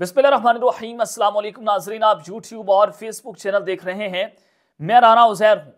बिस्मिल्लाम अल्लाम नाजरीन आप यूट्यूब और फेसबुक चैनल देख रहे हैं मैं राना उजैर हूँ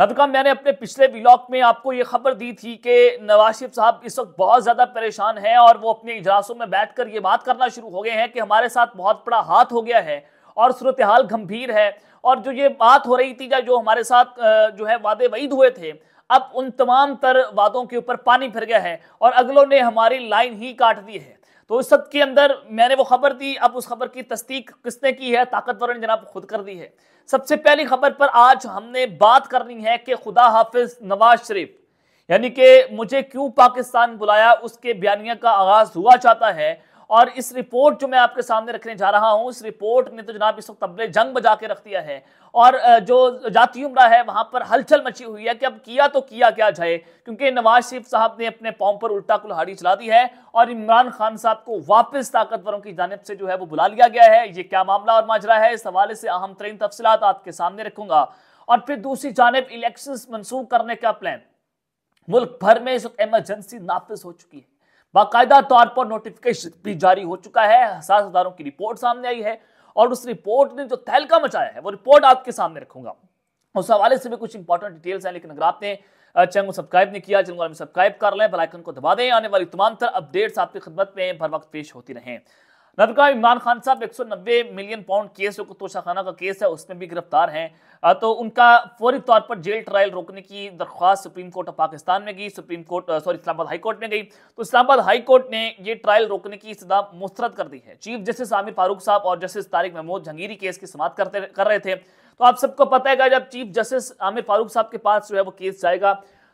नदका मैंने अपने पिछले ब्लॉग में आपको ये खबर दी थी कि नवाज शरीफ साहब इस वक्त बहुत ज़्यादा परेशान हैं और वो अपने इजलासों में बैठ कर ये बात करना शुरू हो गए हैं कि हमारे साथ बहुत बड़ा हाथ हो गया है और सूरत हाल गंभीर है और जो ये बात हो रही थी या जो हमारे साथ जो है वादे वईद हुए थे अब उन तमाम तर वादों के ऊपर पानी फिर गया है और अगलों ने हमारी लाइन ही काट दी है तो उस सब के अंदर मैंने वो खबर दी अब उस खबर की तस्दीक किसने की है ताकतवर ने जनाब खुद कर दी है सबसे पहली खबर पर आज हमने बात करनी है कि खुदा हाफिज नवाज शरीफ यानी कि मुझे क्यों पाकिस्तान बुलाया उसके बयानिया का आगाज हुआ चाहता है और इस रिपोर्ट जो मैं आपके सामने रखने जा रहा हूँ इस रिपोर्ट ने तो जनाब इस वक्त तबले जंग बजा के रख दिया है और जो जाती उम्र है वहां पर हलचल मची हुई है कि अब किया तो किया क्या जाए क्योंकि नवाज शरीफ साहब ने अपने पाँव पर उल्टा कुल्हाड़ी चला दी है और इमरान खान साहब को वापस ताकतवरों की जानब से जो है वो बुला लिया गया है ये क्या मामला और माजरा है इस हवाले से अहम तरीन तफसलत आपके सामने रखूंगा और फिर दूसरी जानब इलेक्शन मनसूख करने का प्लान मुल्क भर में इस वक्त एमरजेंसी नाफिज हो चुकी है बाकायदा तौर पर नोटिफिकेशन भी जारी हो चुका है सात हजारों की रिपोर्ट सामने आई है और उस रिपोर्ट ने जो तहलका मचाया है वो रिपोर्ट आपके सामने रखूंगा उस हवाले से भी कुछ इंपॉर्टेंट डिटेल्स हैं लेकिन अगर आपने चैनल सब्सक्राइब नहीं किया चैनल सब्सक्राइब कर लें बेलाइकन को दबा दें आने वाली तमाम तर अपडेट्स आपकी खिदमत में भर वक्त पेश होती रहें नबका इमरान खान साहब 190 मिलियन पाउंड केस जो तोशाखाना का केस है उसमें भी गिरफ्तार हैं तो उनका फौरी तौर पर जेल ट्रायल रोकने की दरख्वास्त सुप्रीम कोर्ट ऑफ पाकिस्तान में गई supreme court sorry Islamabad high court में गई तो इस्लामाबाद हाई कोर्ट ने ये ट्रायल रोकने की इस्तः मुस्तरद कर दी है चीफ जस्टिस आमिर फारूक साहब और जस्टिस तारिक महमूद जंगीरी केस की समाप्त करते कर रहे थे तो आप सबको पता है जब चीफ जस्टिस आमिर फारूक साहब के पास जो है वो केस जाएगा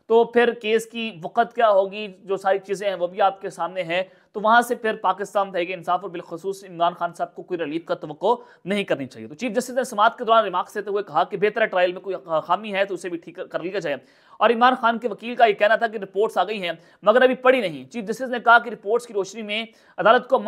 तो फिर केस की वक्त क्या होगी जो सारी चीज़ें हैं वो भी आपके सामने हैं तो वहां से फिर पाकिस्तान तहरीक इंसाफ और बिलखसूस इमरान खान साहब को कोई रिलीफ का तो नहीं करनी चाहिए तो चीफ जस्टिस ने समाज के दौरान रिमार्क्स देते हुए कहा कि बेहतर ट्रायल में कोई खामी है तो उसे भी ठीक कर लिया जाए और इमरान खान के वकील का यह कहना था कि रिपोर्ट्स आ गई हैं मगर अभी पड़ी नहीं चीफ जस्टिस ने कहा कि रिपोर्ट्स की रोशनी में अदालत को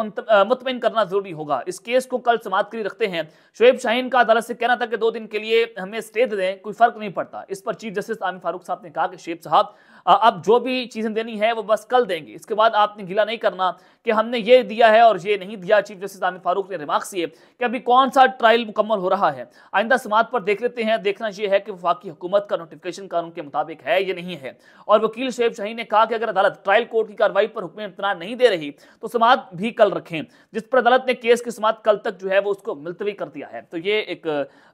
मुतमिन करना जरूरी होगा इस केस को कल समाप्त के लिए रखते हैं शुएब शाहीन का अदालत से कहना था कि दो दिन के लिए हमें स्टे दे दें कोई फर्क नहीं पड़ता इस पर चीफ जस्टिस आमिर फारूक साहब ने कहा कि शेब साहब अब जो भी चीज़ें देनी है वो बस कल देंगे इसके बाद आपने गिला नहीं करना कि हमने ये दिया है और ये नहीं दिया चीफ जस्टिस आमिर फारूक ने रिमार्क्स दिए कि अभी कौन सा ट्रायल मुकम्मल हो रहा है आइंदा समात पर देख लेते हैं देखना यह है कि वफाकी हुकूमत का नोटिफिकेशन कानून के मुताबिक है या नहीं है और वकील शेब शाही ने कहा कि अगर अदालत ट्रायल कोर्ट की कार्रवाई पर हुक्म इतना नहीं दे रही तो समात भी कल रखें जिस पर अदालत ने केस की समात कल तक जो है वो उसको मुलतवी कर दिया है तो ये एक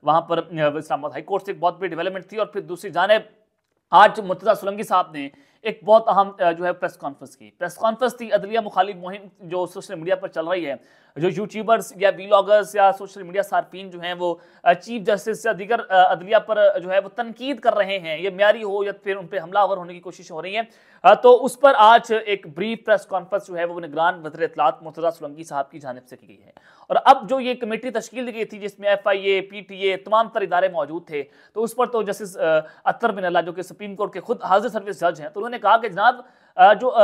वहाँ पर इस्लामाबाद हाईकोर्ट से एक बहुत बड़ी डेवलपमेंट थी और फिर दूसरी जानब आज मुर्तजा सोलंगी साहब ने एक बहुत अहम जो है प्रेस कॉन्फ्रेंस की प्रेस कॉन्फ्रेंस थी अदलिया मुखालिफ मुहिम जो सोशल मीडिया पर चल रही है जो यूट्यूबर्स या वीलॉगर्स या सोशल मीडिया सार्फिन जो हैं वो चीफ जस्टिस या दीगर अदलिया पर जो है वो तनकीद कर रहे हैं ये म्यारी हो या फिर उन पर हमलावर होने की कोशिश हो रही है तो उस पर आज एक ब्रीफ प्रेस कॉन्फ्रेंस जो है वो निगरान वजर इतलात मुर्तजा सोलंकी साहब की जानब से की गई है और अब जो ये कमेटी तश्कील दी गई थी जिसमें F I A P T A तमाम तर इदारे मौजूद थे तो उस पर तो जस्टिस अतर बिन जो कि सुप्रीम कोर्ट के खुद हाजिर सर्विस जज हैं तो उन्होंने कहा कि जनाब जो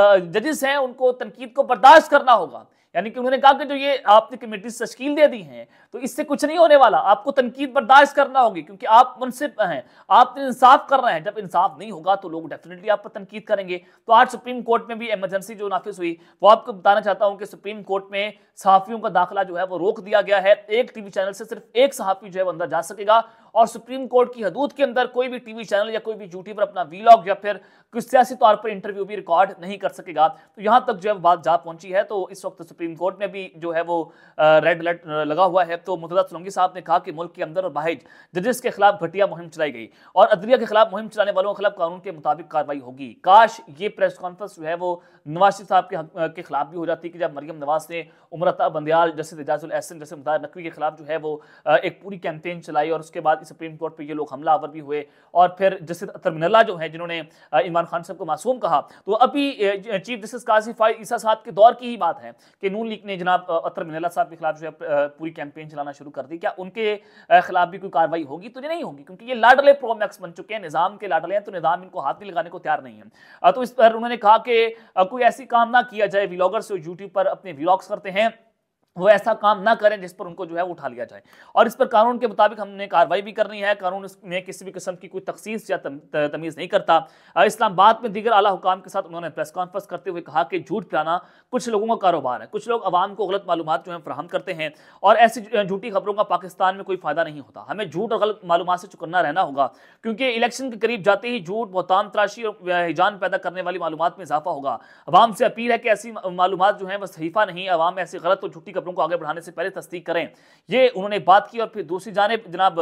जजेस हैं उनको तनकीद को बर्दाश्त करना होगा यानी कि उन्होंने कहा कि जो ये आपने कमेटी तश्कील दे दी है तो इससे कुछ नहीं होने वाला आपको तनकीद बर्दाश्त करना होगी क्योंकि आप मुनसिब हैं आप इंसाफ कर रहे हैं जब इंसाफ नहीं होगा तो लोग डेफिनेटली आप पर तनकीद करेंगे तो आज सुप्रीम कोर्ट में भी एमरजेंसी जो नाफिस हुई वो आपको बताना चाहता हूँ कि सुप्रीम कोर्ट में सहाफ़ियों का दाखिला जो है वो रोक दिया गया है एक टीवी चैनल से सिर्फ एक सहाफ़ी जो है वो अंदर जा सकेगा और सुप्रीम कोर्ट की हदूद के अंदर कोई भी टीवी चैनल या कोई भी यूट्यूब पर अपना वीलॉग या फिर सियासी तौर पर इंटरव्यू भी रिकॉर्ड नहीं कर सकेगा तो यहाँ तक जो है बात जा पहुंची है तो इस वक्त सुप्रीम कोर्ट में भी जो है वो रेड अलर्ट लगा हुआ है तो मुतदा सुलंगी साहब ने कहा कि मुल्क के अंदर और बाहर जजेस के खिलाफ घटिया मुहिम चलाई गई और अदलिया के खिलाफ मुहिम चलाने वालों के खिलाफ कानून के मुताबिक कार्रवाई होगी काश ये प्रेस कॉन्फ्रेंस जो है वो नवाज साहब के, के खिलाफ भी हो जाती कि जब मरियम नवाज ने उमरता बंदयाल जैसे एजाजुल एहसन जैसे मुदार नकवी के खिलाफ जो है वो एक पूरी कैंपेन चलाई और उसके बाद सुप्रीम कोर्ट पर ये लोग हमलावर भी हुए और फिर जस्टिस अतरमिनला जो है जिन्होंने इमरान खान साहब को मासूम कहा तो अभी चीफ जस्टिस काशिफाई ईसा साहब के दौर की ही बात है कि नून लीग ने जनाब अतरमिनला साहब के खिलाफ जो है पूरी कैंपेन चलाना शुरू कर दी क्या उनके खिलाफ भी कोई कार्रवाई होगी तो ये नहीं होगी क्योंकि ये लाडले प्रोमैक्स बन चुके हैं निज़ाम के लाडले हैं तो निज़ाम इनको हाथ नहीं लगाने को तैयार नहीं है तो इस पर उन्होंने कहा कि कोई ऐसी काम ना किया जाए व्लॉगर से यूट्यूब पर अपने व्लॉग्स करते हैं वो ऐसा काम ना करें जिस पर उनको जो है उठा लिया जाए और इस पर कानून के मुताबिक हमने कार्रवाई भी करनी है कानून में किसी भी किस्म की कोई तकसीस या तमीज़ नहीं करता इस्लामाबाद में दीगर आला हुकाम के साथ उन्होंने प्रेस कॉन्फ्रेंस करते हुए कहा कि झूठ फैलाना कुछ लोगों का कारोबार है कुछ लोग आवाम को गलत मालूम जो है फ्राहम करते हैं और ऐसी झूठी खबरों का पाकिस्तान में कोई फ़ायदा नहीं होता हमें झूठ और गलत मालूम से चुकन्ना रहना होगा क्योंकि इलेक्शन के करीब जाते ही झूठ बहुतान तराशी और हिजान पैदा करने वाली मालूम में इजाफा होगा अवाम से अपील है कि ऐसी मालूम जो है वह सहीफा नहीं अवाम ऐसी गलत और झूठी खबर खबरों को आगे बढ़ाने से पहले तस्दीक करें ये उन्होंने बात की और फिर दूसरी जानब जनाब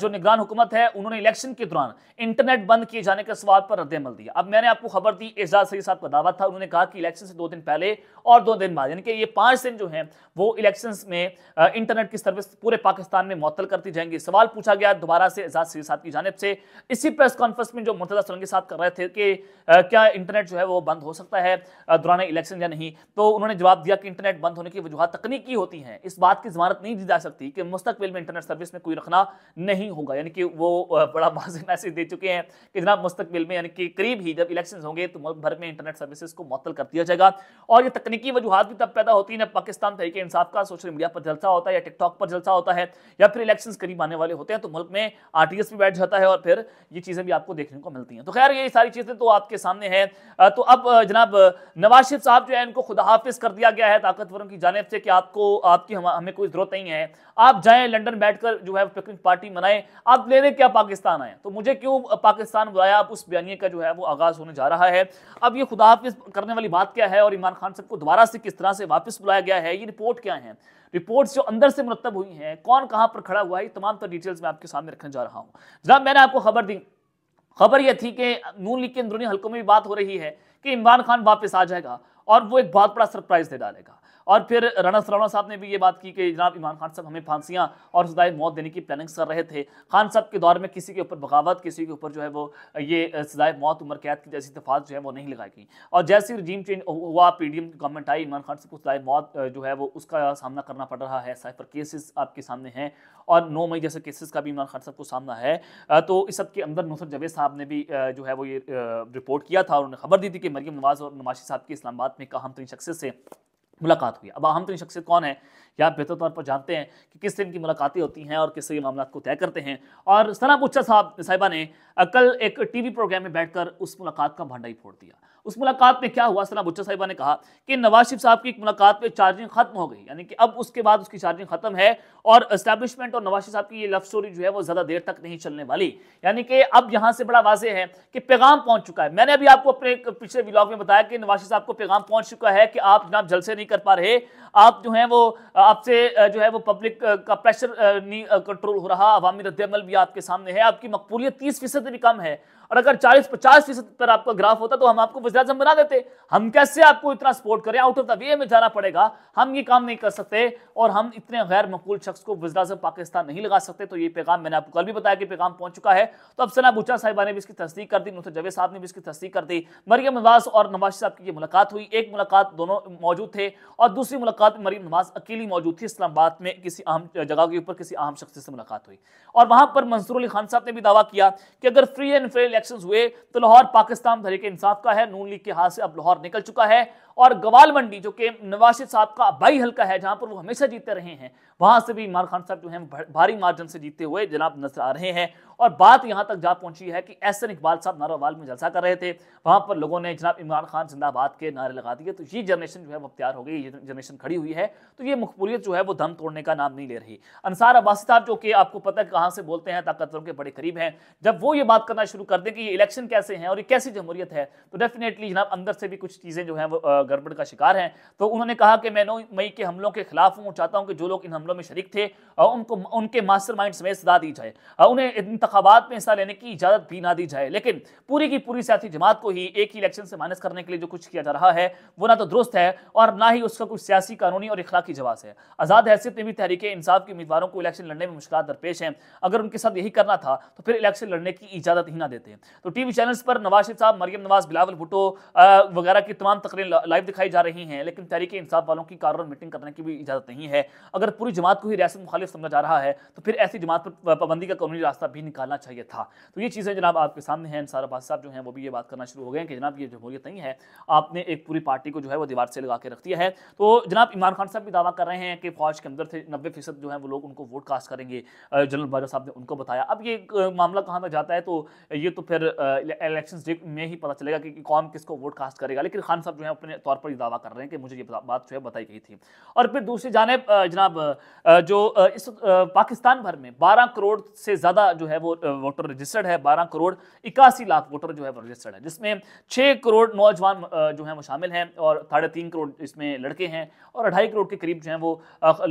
जो निगरान हुकूमत है उन्होंने इलेक्शन के दौरान इंटरनेट बंद किए जाने के सवाल पर रद्दमल दिया अब मैंने आपको खबर दी एजाज सही साहब का दावा था उन्होंने कहा कि इलेक्शन से दो दिन पहले और दो दिन बाद यानी कि ये पाँच दिन जो है वो इलेक्शन में इंटरनेट की सर्विस पूरे पाकिस्तान में मुतल कर दी जाएंगी सवाल पूछा गया दोबारा से एजाज सही साहब की जानब से इसी प्रेस कॉन्फ्रेंस में जो मुर्तजा सुरंगी साहब कर रहे थे कि क्या इंटरनेट जो है वो बंद हो सकता है दौरान इलेक्शन या नहीं तो उन्होंने जवाब दिया कि इंटरनेट बंद होने की वजूहत तक तकनीकी होती हैं इस बात की जमानत नहीं दी जा सकती कि मुस्तकबिल में इंटरनेट सर्विस में कोई रखना नहीं होगा यानी कि वो बड़ा वाजे मैसेज दे चुके हैं कि जनाब मुस्तकबिल में यानी कि करीब ही जब इलेक्शन होंगे तो मुल्क भर में इंटरनेट सर्विस को मअतल कर दिया जाएगा और ये तकनीकी वजूहत भी तब पैदा होती है पाकिस्तान तरीके इंसाफ का सोशल मीडिया पर जलसा होता है या टिकटॉक पर जलसा होता है या फिर इलेक्शन करीब आने वाले होते हैं तो मुल्क में आर भी बैठ जाता है और फिर ये चीज़ें भी आपको देखने को मिलती हैं तो खैर ये सारी चीज़ें तो आपके सामने हैं तो अब जनाब नवाज शरीफ साहब जो है इनको खुदा हाफिज कर दिया गया है ताकतवरों की जानेब से क्या आपको आपकी हम, हमें कोई ज़रूरत नहीं है आप जाएं लंदन बैठकर जो है पिकनिक पार्टी मनाएं आप लेने क्या पाकिस्तान आए तो मुझे क्यों पाकिस्तान बुलाया आप उस बयानी का जो है वो आगाज़ होने जा रहा है अब ये खुदा करने वाली बात क्या है और इमरान खान साहब को दोबारा से किस तरह से वापस बुलाया गया है ये रिपोर्ट क्या है रिपोर्ट्स जो अंदर से मुरतब हुई हैं कौन कहाँ पर खड़ा हुआ है तमाम तर डिटेल्स मैं आपके सामने रखने जा रहा हूँ जनाब मैंने आपको खबर दी खबर यह थी कि नून लीग के अंदरूनी हल्कों में भी बात हो रही है कि इमरान खान वापस आ जाएगा और वो एक बहुत बड़ा सरप्राइज दे डालेगा और फिर राना सरावना साहब ने भी ये बात की कि जनाब इमरान खान साहब हमें फांसियाँ और सदाए मौत देने की प्लानिंग कर रहे थे खान साहब के दौर में किसी के ऊपर बगावत किसी के ऊपर जो है वो ये सदाए मौत उम्र कैद की जैसी तफात जो है वो नहीं लगाई गई और जैसे रिजीम चेंज हुआ पी डी एम की गवर्नमेंट आई इमरान खान साहब को सदाए मौत जो है वो उसका सामना करना पड़ रहा है साइफर केसेस आपके सामने हैं और नौ मई जैसे केसेस का भी इमरान खान साहब को सामना है तो इस सब के अंदर नुसर जवेद साहब ने भी जो है वो ये रिपोर्ट किया था और उन्होंने खबर दी थी कि मरियम नवाज और नवाशी साहब की इस्लामाबाद में कहा हम तीन शख्सियत से मुलाकात हुई अब अहम तरीन तो शख्सियत कौन है या बेहतर तौर पर जानते हैं कि किस दिन की मुलाकातें होती हैं और किस तरह मामला को तय करते हैं और सना पुच्छा साहब साहिबा ने कल एक टीवी प्रोग्राम में बैठकर उस मुलाकात का भंडाई फोड़ दिया उस मुलाकात में क्या हुआ सना बुच्चा साहिबा ने कहा कि नवाज शरीफ साहब की एक मुलाकात में चार्जिंग खत्म हो गई यानी कि अब उसके बाद उसकी चार्जिंग खत्म है और इस्टेब्लिशमेंट और नवाज शरीफ साहब की ये लव स्टोरी जो है वो ज़्यादा देर तक नहीं चलने वाली यानी कि अब यहाँ से बड़ा वाजे है कि पैगाम पहुंच चुका है मैंने अभी आपको अपने पिछले ब्लॉग में बताया कि नवाज शरीफ साहब को पैगाम पहुंच चुका है कि आप जनाब जलसे नहीं कर पा रहे आप जो है वो आपसे जो है वो पब्लिक का प्रेशर नहीं कंट्रोल हो रहा अवामी रद्द भी आपके सामने है आपकी मकबूलियत तीस फीसद भी कम है और अगर 40 पचास फीसद पर आपका ग्राफ होता तो हम आपको अजम बना देते हम कैसे आपको इतना सपोर्ट करें आउट ऑफ द वे में जाना पड़ेगा हम ये काम नहीं कर सकते और हम इतने गैर मकबूल शख्स को अजम पाकिस्तान नहीं लगा सकते तो ये पैगाम मैंने आपको कल भी बताया कि पैगाम पहुंच चुका है तो अब सना बुचा साहिबा ने भी इसकी तस्दीक कर दी नुसर जवेद साहब ने भी इसकी तस्दीक कर दी मरियम नवाज और नवाज साहब की ये मुलाकात हुई एक मुलाकात दोनों मौजूद थे और दूसरी मुलाकात मरियम नवाज अकेली मौजूद थी इस्लामाबाद में किसी अहम जगह के ऊपर किसी अहम शख्स से मुलाकात हुई और वहां पर मंसूर अली खान साहब ने भी दावा किया कि अगर फ्री एंड फेयर इलेक्शंस हुए तो लाहौर पाकिस्तान तहरीक इंसाफ का है नून लीग के हाथ से अब लाहौर निकल चुका है और गवाल मंडी जो कि नवाज साहब का अबाई हल्का है जहां पर वो हमेशा जीते रहे हैं वहां से भी इमार खान साहब जो है भारी मार्जिन से जीते हुए जनाब नजर आ रहे हैं और बात यहां तक जा पहुंची है कि एस एन इकबाल साहब नारावाल में जलसा कर रहे थे वहां पर लोगों ने जनाब इमरान खान जिंदाबाद के नारे लगा दिए तो ये जनरेशन जो है वो तैयार हो गई ये जनरेशन खड़ी हुई है तो ये मकबूलियत जो है वो दम तोड़ने का नाम नहीं ले रही अंसार अब्बासी साहब जो कि आपको पता है कहाँ से बोलते हैं ताकतवरों के बड़े करीब हैं जब वो ये बात करना शुरू कर करते हैं कि ये इलेक्शन कैसे हैं और ये कैसी जमहूरियत है तो डेफिनेटली जनाब अंदर से भी कुछ चीज़ें जो हैं वो गड़बड़ का शिकार हैं तो उन्होंने कहा कि मैं नौ मई के हमलों के खिलाफ हूँ चाहता हूँ कि जो लोग इन हमलों में शरीक थे और उनको उनके मास्टर माइंड समेत सदा दी जाए और उन्हें इंतबात में हिस्सा लेने की इजाज़त भी ना दी जाए लेकिन पूरी की पूरी सियासी जमात को ही एक ही इलेक्शन से माइनस करने के लिए जो कुछ किया जा रहा है वो ना तो दुरुस्त है और ना ही उसका कुछ सियासी कानूनी और इखलाकी जवाब है आज़ाद हैसियत में भी तहरीक इंसाफ के उम्मीदवारों को इलेक्शन लड़ने में मुश्किल दरपेश हैं अगर उनके साथ यही करना था तो फिर इलेक्शन लड़ने की इजाज़त ही ना देते हैं तो टीवी चैनल्स पर नवाज शरीफ साहब मरियम नवाज बिलावल भुट्टो वगैरह की तमाम तकरीर लाइव दिखाई जा रही हैं लेकिन तहरीक इंसाफ वालों की कारोबार मीटिंग करने की भी इजाज़त नहीं है अगर पूरी जमात को ही रियासत मुखालिफ समझा जा रहा है तो फिर ऐसी जमात पर पाबंदी का कानूनी रास्ता भी निकालना चाहिए था तो ये चीज़ें जनाब आपके सामने हैं सारा बादशाह साहब जो है वो भी ये बात करना शुरू हो गए हैं कि जनाब ये जमहूरियत नहीं है आपने एक पूरी पार्टी को जो है वो दीवार से लगा के रख दिया है तो जनाब इमरान खान साहब भी दावा कर रहे हैं कि फौज के अंदर से नब्बे फीसद जो है वो लोग उनको वोट कास्ट करेंगे जनरल बाजा साहब ने उनको बताया अब ये मामला कहाँ तक जाता है तो ये तो फिर इलेक्शन डे में ही पता चलेगा कि कौन किसको वोट कास्ट करेगा लेकिन खान साहब जो है अपने तौर पर दावा कर रहे हैं कि मुझे ये बात जो है बताई गई थी और फिर दूसरी जानब जनाब जो इस पाकिस्तान भर में बारह करोड़ से ज़्यादा जो है वो वोटर रजिस्टर्ड है बारह करोड़ इक्यासी लाख वोटर जो है वो रजिस्टर्ड है जिसमें छः करोड़ नौजवान जो है वो शामिल हैं और साढ़े तीन करोड़ इसमें लड़के हैं और अढ़ाई करोड़ के करीब जो है वो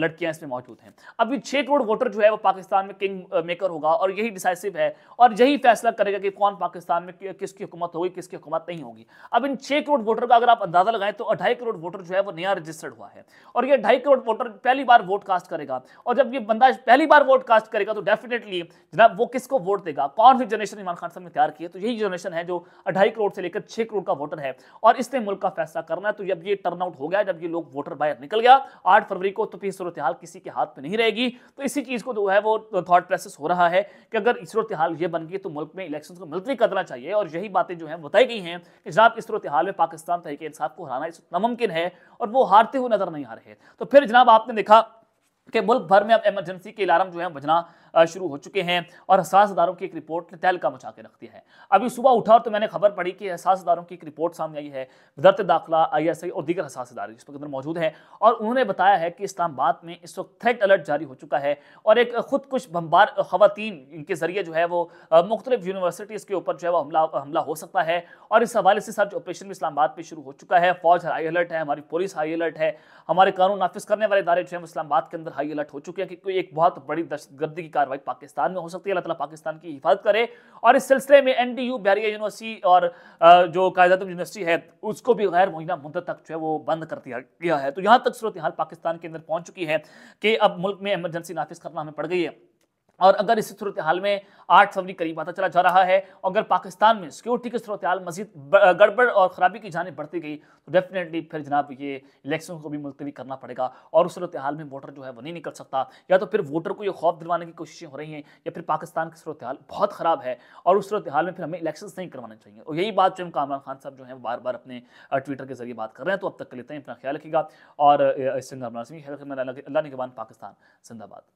लड़कियाँ इसमें मौजूद हैं अब ये छः करोड़ वोटर जो है वो पाकिस्तान में किंग मेकर होगा और यही डिसाइसिव है और यही फैसला करेगा कि कौन कौन पाकिस्तान में किसकी हुकूमत होगी किसकी हुकूमत नहीं होगी अब इन छह करोड़ वोटर का अगर आप अंदाजा लगाएं तो अढ़ाई करोड़ वोटर जो है वो नया रजिस्टर्ड हुआ है और ये ढाई करोड़ वोटर पहली बार वोट कास्ट करेगा और जब ये बंदा पहली बार वोट कास्ट करेगा तो डेफिनेटली जनाब वो किसको वोट देगा कौन सी जनरेशन इमरान खान साहब ने तैयार किया तो यही जनरेशन है जो अढ़ाई करोड़ से लेकर छह करोड़ का वोटर है और इसने मुल्क का फैसला करना है तो जब ये टर्न आउट हो गया जब ये लोग वोटर बाहर निकल गया आठ फरवरी को तो फिर सूरत हाल किसी के हाथ में नहीं रहेगी तो इसी चीज़ को जो है वो थॉट प्रोसेस हो रहा है कि अगर सूरत हाल ये बन गई तो मुल्क में इलेक्शन को मिलिट्री करना चाहिए और यही बातें जो हैं बताई गई हैं कि जनाब इस सूरत हाल में पाकिस्तान तहरीक इंसाफ को हराना इस नामुमकिन है और वो हारते हुए नजर नहीं आ रहे तो फिर जनाब आपने देखा कि मुल्क भर में अब इमरजेंसी के अलार्म जो है बजना शुरू हो चुके हैं और सासदारों की एक रिपोर्ट ने तहलका मचा के रख दिया है अभी सुबह उठा और तो मैंने खबर पड़ी कि सासदारों की एक रिपोर्ट सामने आई है दर्त दाखिला आई एस आई और दीगर सासदार जिस अंदर मौजूद हैं और उन्होंने बताया है कि इस्लामाबाद में इस वक्त थ्रेट अलर्ट जारी हो चुका है और एक खुद कुछ बम्बार खातन इनके ज़रिए जो है वो मुख्तलिफ यूनिवर्सिटीज़ के ऊपर जो है वो हमला हमला हो सकता है और इस हवाले से सर्च ऑपरेशन भी इस्लामाबाद पर शुरू हो चुका है फौज हाई अलर्ट है हमारी पुलिस हाई अलर्ट है हमारे कानून नाफिज करने वाले इदारे जो है इस्लामाबाद के अंदर हाई अलर्ट हो चुके हैं कि कोई एक बहुत बड़ी दहशतगर्दी की कार्रवाई पाकिस्तान में हो सकती है अल्लाह ताला पाकिस्तान की हिफाजत करे और इस सिलसिले में N D U Bahria university और जो कायदातम यूनिवर्सिटी है उसको भी गैर महीना मुद्दत तक जो है वो बंद कर दिया गया है तो यहाँ तक सूरत हाल पाकिस्तान के अंदर पहुँच चुकी है कि अब मुल्क में एमरजेंसी नाफिस करना हमें पड़ गई है और अगर इसी सूरत हाल में आठ फरवरी करीब आता चला जा रहा है और अगर पाकिस्तान में सिक्योरिटी की सूरत हाल मजीद गड़बड़ और ख़राबी की जाने बढ़ती गई तो डेफिनेटली फिर जनाब ये इलेक्शन को भी मुलतवी करना पड़ेगा और उस सूरत हाल में वोटर जो है वो नहीं निकल सकता या तो फिर वोटर को ये खौफ दिलवाने की कोशिशें हो रही हैं या फिर पाकिस्तान की सूरत हाल बहुत ख़राब है और उस सूरत हाल में फिर हमें इलेक्शन नहीं करवाना चाहिए और यही बात जो कामरान खान साहब जो है बार बार अपने ट्विटर के जरिए बात कर रहे हैं तो अब तक लेते हैं अपना ख्याल रखेगा और इससे अल्लाह पाकिस्तान जिंदाबाद